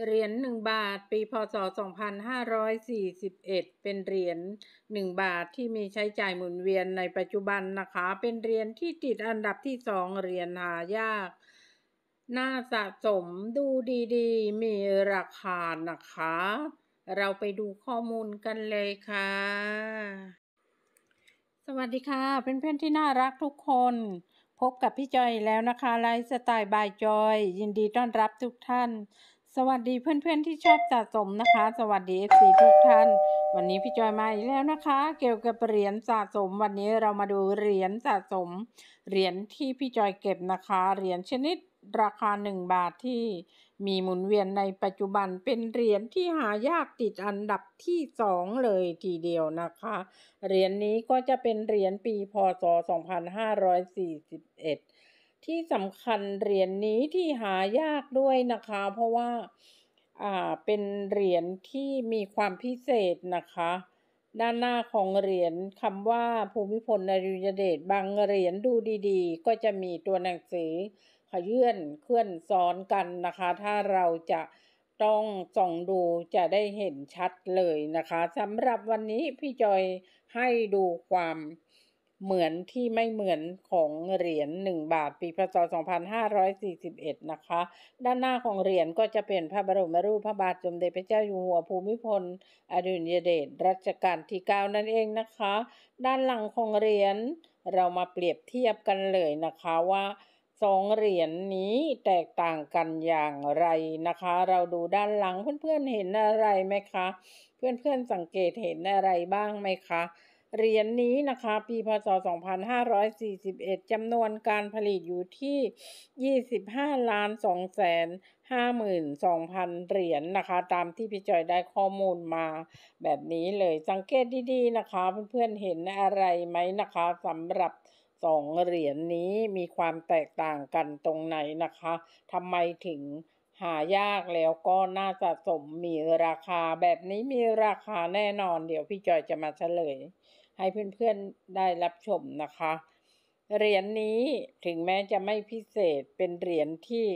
เหรียญหนึ่งบาทปีพศ 2541 เป็นเหรียญหนึ่งบาทที่มีใช้จ่ายหมุนเวียนในปัจจุบันนะคะ เป็นเหรียญที่ติดอันดับที่สองเหรียญหายาก น่าสะสมดูดีๆมีราคานะคะ เราไปดูข้อมูลกันเลยค่ะ สวัสดีค่ะ เป็นเพื่อนที่น่ารักทุกคน พบกับพี่จอยแล้วนะคะ ไลฟ์สไตล์บายจอย ยินดีต้อนรับทุกท่านสวัสดีเพื่อนๆที่ชอบสะสมนะคะ สวัสดี f ีทุกท่าน วันนี้พี่จอยมาอีกแล้วนะคะ เกี่ยวกับเหรียญสะสมวันนี้เรามาดูเหรียญสะสมเหรียญที่พี่จอยเก็บนะคะเหรียญชนิดราคา1บาทที่ มีหมุนเวียนในปัจจุบันเป็นเหรียญที่หายากติดอันดับที่2เลยทีเดียวนะคะเหรียญนี้ก็จะเป็นเหรียญปีพศ2541ที่สำคัญเหรียญนนี้ที่หายากด้วยนะคะ เพราะว่า อ่าเป็นเหรียญที่มีความพิเศษนะคะ ด้านหน้าของเหรียญคำว่าภูมิพลอริยเดชบางเหรียญดูดี ๆ ก็จะมีตัวหนังสือขยื่นเคลื่อนซ้อนกันนะคะ ถ้าเราจะต้องส่องดูจะได้เห็นชัดเลยนะคะสำหรับวันนี้พี่จอยให้ดูความเหมือนที่ไม่เหมือนของเหรียญ1บาทปีพศ2541นะคะด้านหน้าของเหรียญก็จะเป็นพระบรมรูปพระบาทสมเด็จพระเจ้าอยู่หัวภูมิพลอดุลยเดชรัชกาลที่9นั่นเองนะคะ ด้านหลังของเหรียญเรามาเปรียบเทียบกันเลยนะคะว่าสองเหรียญนนี้แตกต่างกันอย่างไรนะคะเราดูด้านหลังเพื่อนๆเห็นอะไรไหมคะ เพื่อนๆสังเกตเห็นอะไรบ้างไหมคะเหรียญนนี้นะคะ ปีพศ2541จำนวนการผลิตอยู่ที่ 25ล้าน2แสน52,000เหรียญนนะคะ ตามที่พี่จอยได้ข้อมูลมา แบบนี้เลยสังเกตดีๆนะคะ เพื่อนๆเห็นอะไรไหมนะคะสำหรับสองเหรียญนนี้มีความแตกต่างกันตรงไหนนะคะทำไมถึงหายากแล้วก็น่าสะสมมีราคาแบบนี้มีราคาแน่นอน เดี๋ยวพี่จอยจะมาเฉลยให้เพื่อน ๆ ได้รับชมนะคะ เหรียญนนี้ถึงแม้จะไม่พิเศษเป็นเหรียญที่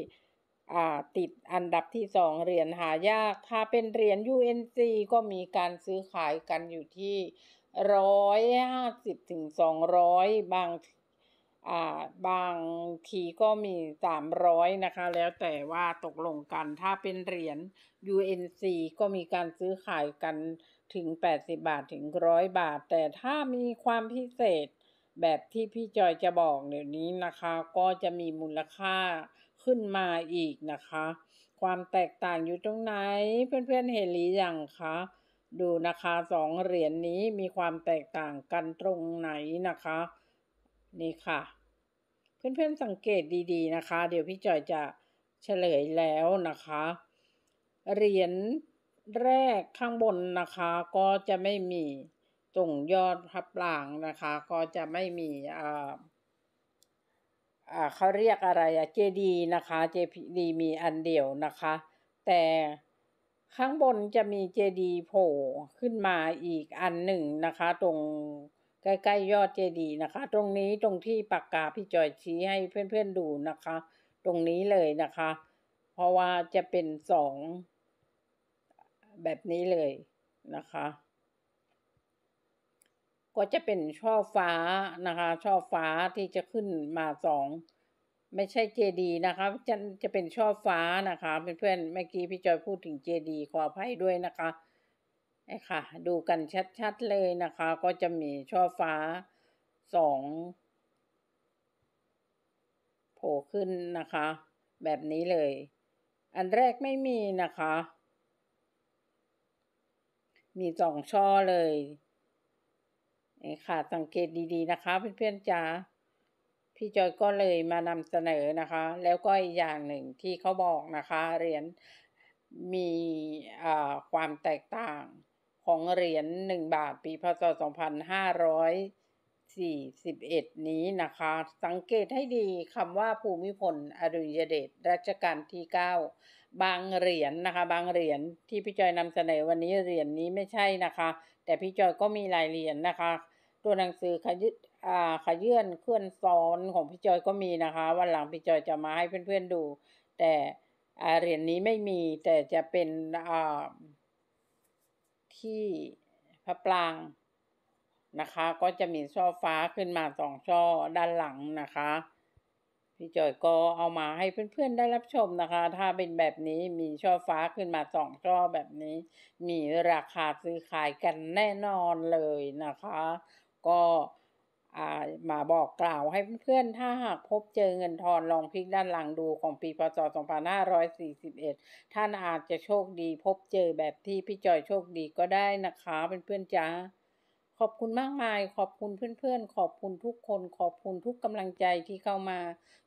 ติดอันดับที่สองเหรียญหายาก ถ้าเป็นเหรียญ UNC ก็มีการซื้อขายกันอยู่ที่ร้อยห้าสิบถึงสองร้อยบางบางทีก็มี 300 นะคะ แล้วแต่ว่าตกลงกันถ้าเป็นเหรียญ UNC ก็มีการซื้อขายกันถึง 80 บาทถึง 100 บาท แต่ถ้ามีความพิเศษแบบที่พี่จอยจะบอกเดี๋ยวนี้นะคะ ก็จะมีมูลค่าขึ้นมาอีกนะคะ ความแตกต่างอยู่ตรงไหนเพื่อนๆเห็นหรือยังคะ ดูนะคะสองเหรียญนี้มีความแตกต่างกันตรงไหนนะคะ นี่ค่ะเพื่อนๆสังเกตดีๆนะคะ เดี๋ยวพี่จอยจะเฉลยแล้วนะคะ เหรียญแรกข้างบนนะคะ ก็จะไม่มีตรงยอดพับหลังนะคะ ก็จะไม่มีอ่าอ่าเขาเรียกอะไรอะเจดีนะคะ เจดีมีอันเดียวนะคะ แต่ข้างบนจะมีเจดีโผล่ขึ้นมาอีกอันหนึ่งนะคะตรงใกล้ๆยอดเจดีย์นะคะ ตรงนี้ตรงที่ปากกาพี่จอยชี้ให้เพื่อนๆดูนะคะ ตรงนี้เลยนะคะ เพราะว่าจะเป็นสองแบบนี้เลยนะคะ ก็จะเป็นช่อฟ้านะคะ ช่อฟ้าที่จะขึ้นมาสองไม่ใช่เจดีนะคะจะจะเป็นช่อฟ้านะคะเพื่อนๆเมื่อกี้พี่จอยพูดถึงเจดีขออภัยด้วยนะคะไอ้ค่ะ ดูกันชัด ๆ เลยนะคะ ก็จะมีช่อฟ้า สองโผล่ขึ้นนะคะ แบบนี้เลย อันแรกไม่มีนะคะ มีสองช่อเลยไอ้ค่ะ สังเกตดี ๆ นะคะเพื่อนๆจ๋าพี่จอยก็เลยมานำเสนอนะคะ แล้วก็อีกอย่างหนึ่งที่เขาบอกนะคะเหรียญมีความแตกต่างของเหรียญหนึ่งบาทปีพศสองพันห้าร้อยสี่สิบเอ็ดนี้นะคะ สังเกตให้ดีคำว่าภูมิพลอดุลยเดชรัชกาลที่เก้าบางเหรียญนนะคะบางเหรียญที่พี่จอยนำเสนอวันนี้ เหรียญนนี้ไม่ใช่นะคะ แต่พี่จอยก็มีรายเหรียญนนะคะ ตัวหนังสือขยึดอ่าขยื่นเคลื่อนซ้อนของพี่จอยก็มีนะคะ วันหลังพี่จอยจะมาให้เพื่อนๆดู แต่เหรียญนนี้ไม่มีแต่จะเป็นอ่าที่พระปรางนะคะ ก็จะมีช่อฟ้าขึ้นมาสองช่อด้านหลังนะคะ พี่จอยก็เอามาให้เพื่อนๆได้รับชมนะคะ ถ้าเป็นแบบนี้มีช่อฟ้าขึ้นมาสองช่อแบบนี้ มีราคาซื้อขายกันแน่นอนเลยนะคะ ก็มาบอกกล่าวให้เพื่อนๆ ถ้าหากพบเจอเงินทอนลองพลิกด้านหลังดูของปีพศ2541 ท่านอาจจะโชคดี พบเจอแบบที่พี่จอยโชคดีก็ได้นะคะเเพื่อนๆจ้าขอบคุณมากมายขอบคุณเพื่อนๆ ขอบคุณทุกคน ขอบคุณทุกกำลังใจที่เข้ามา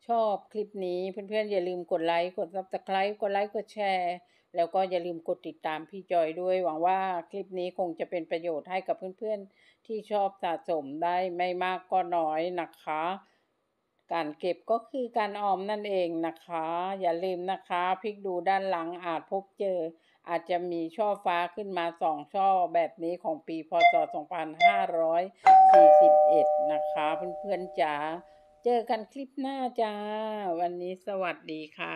ชอบคลิปนี้ เพื่อนๆ อย่าลืมกดไลค์กดซับสไครต์กดไลค์กดแชร์แล้วก็อย่าลืมกดติดตามพี่จอยด้วย หวังว่าคลิปนี้คงจะเป็นประโยชน์ให้กับเพื่อนๆที่ชอบสะสมได้ไม่มากก็น้อยนะคะ การเก็บก็คือการออมนั่นเองนะคะ อย่าลืมนะคะพลิกดูด้านหลังอาจพบเจอ อาจจะมีช่อฟ้าขึ้นมาสองช่อแบบนี้ของปีพศ2541นะคะเพื่อนๆจ๋าเจอกันคลิปหน้าจ้าวันนี้สวัสดีค่ะ